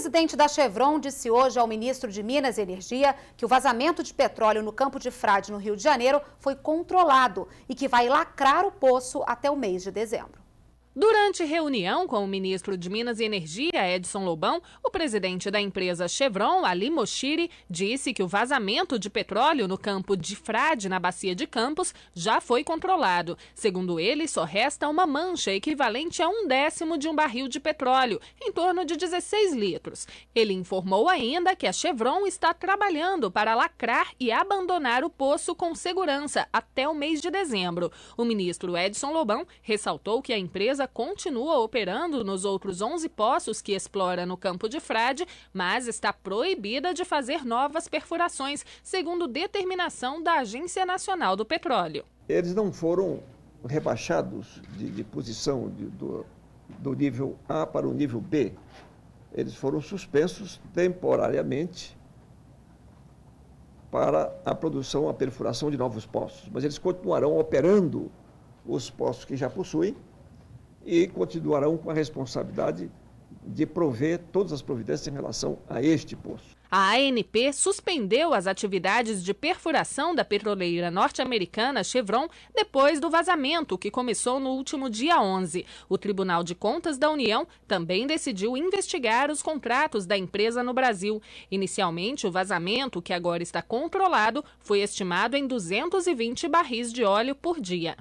presidente da Chevron disse hoje ao ministro de Minas e Energia que o vazamento de petróleo no campo de Frade, no Rio de Janeiro, foi controlado e que vai lacrar o poço até o mês de dezembro. Durante reunião com o ministro de Minas e Energia, Edson Lobão, o presidente da empresa Chevron, Ali Moshiri, disse que o vazamento de petróleo no campo de Frade, na Bacia de Campos, já foi controlado. Segundo ele, só resta uma mancha equivalente a um décimo de um barril de petróleo, em torno de 16 litros. Ele informou ainda que a Chevron está trabalhando para lacrar e abandonar o poço com segurança até o mês de dezembro. O ministro Edson Lobão ressaltou que a empresa empresa continua operando nos outros 11 poços que explora no campo de Frade, mas está proibida de fazer novas perfurações, segundo determinação da Agência Nacional do Petróleo. Eles não foram rebaixados de, de posição de, do, do nível A para o nível B. Eles foram suspensos temporariamente para a produção, a perfuração de novos poços. Mas eles continuarão operando os poços que já possuem e continuarão com a responsabilidade de prover todas as providências em relação a este poço. A ANP suspendeu as atividades de perfuração da petroleira norte-americana Chevron depois do vazamento, que começou no último dia 11. O Tribunal de Contas da União também decidiu investigar os contratos da empresa no Brasil. Inicialmente, o vazamento, que agora está controlado, foi estimado em 220 barris de óleo por dia.